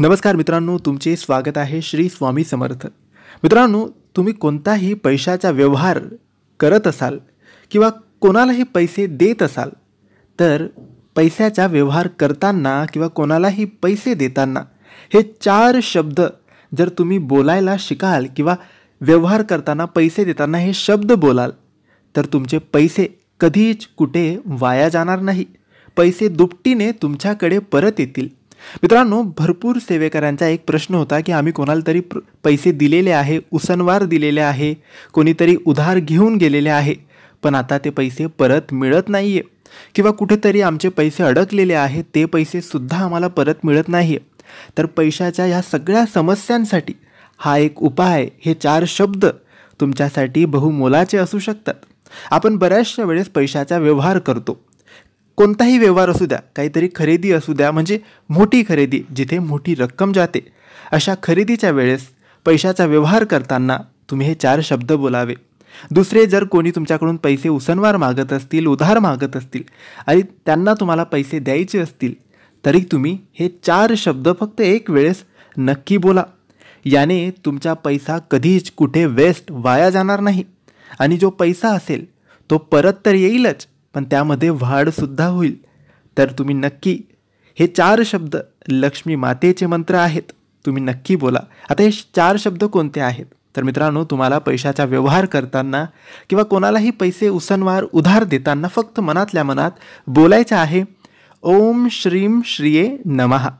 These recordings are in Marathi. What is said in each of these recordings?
नमस्कार मित्रांनो तुमचे स्वागत आहे श्री स्वामी समर्थ मित्रांनो तुम्ही कोणताही पैशाचा व्यवहार करत असाल किंवा कोणालाही पैसे देत असाल तर पैशाचा व्यवहार करताना किंवा कोणालाही पैसे देताना हे चार शब्द जर तुम्ही बोलायला शिकाल किंवा व्यवहार करताना पैसे देताना हे शब्द बोलाल तर तुमचे पैसे कधीच कुठे वाया जाणार नाही पैसे दुपटीने तुमच्याकडे परत येतील मित्रांनो भरपूर सेवेकरांचा एक प्रश्न होता की आम्ही कोणाला तरी पैसे दिलेले आहे उसनवार दिलेले आहे कोणीतरी उधार घेऊन गेलेले आहे पण आता ते पैसे परत मिळत नाही आहे किंवा कुठेतरी आमचे पैसे अडकलेले आहेत ते पैसेसुद्धा आम्हाला परत मिळत नाही तर पैशाच्या ह्या सगळ्या समस्यांसाठी हा एक उपाय हे चार शब्द तुमच्यासाठी बहुमोलाचे असू शकतात आपण बऱ्याचशा वेळेस पैशाचा व्यवहार करतो कोणताही व्यवहार असू द्या काहीतरी खरेदी असू द्या म्हणजे मोठी खरेदी जिथे मोठी रक्कम जाते अशा खरेदीच्या वेळेस पैशाचा व्यवहार करताना तुम्ही हे चार शब्द बोलावे दुसरे जर कोणी तुमच्याकडून पैसे उसनवार मागत असतील उधार मागत असतील आणि त्यांना तुम्हाला पैसे द्यायचे असतील तरी तुम्ही हे चार शब्द फक्त एक वेळेस नक्की बोला याने तुमचा पैसा कधीच कुठे वेस्ट वाया जाणार नाही आणि जो पैसा असेल तो परत तर येईलच पण त्यामध्ये वाढसुद्धा होईल तर तुम्ही नक्की हे चार शब्द लक्ष्मी मातेचे मंत्र आहेत तुम्ही नक्की बोला आता हे चार शब्द कोणते आहेत तर मित्रांनो तुम्हाला पैशाचा व्यवहार करताना किंवा कोणालाही पैसे उसनवार उधार देताना फक्त मनातल्या मनात, मनात बोलायचं आहे ओम श्रीम श्रीये नमहा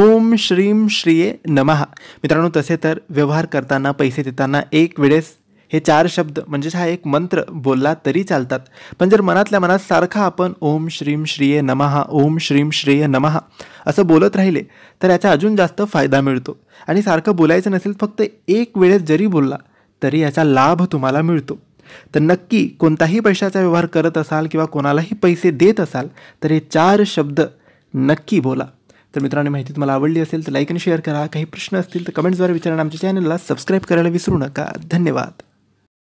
ओम श्रीम श्रिये नमहा मित्रांनो तसे तर व्यवहार करताना पैसे देताना एक वेळेस हे चार शब्द म्हणजेच हा एक मंत्र बोलला तरी चालतात पण जर मनातल्या मनात सारखा आपण ओम श्रीम श्रीये नमहा ओम श्रीम श्रेय नमहा असं बोलत राहिले तर याचा अजून जास्त फायदा मिळतो आणि सारखं बोलायचं नसेल फक्त एक वेळेस जरी बोलला तरी याचा लाभ तुम्हाला मिळतो तर नक्की कोणताही पैशाचा व्यवहार करत असाल किंवा कोणालाही पैसे देत असाल तर हे चार शब्द नक्की बोला तर मित्रांनो माहिती तुम्हाला आवडली असेल तर लाईक आणि शेअर करा काही प्रश्न असतील तर कमेंट्सद्वारे विचारा आमच्या चॅनलला सबस्क्राईब करायला विसरू नका धन्यवाद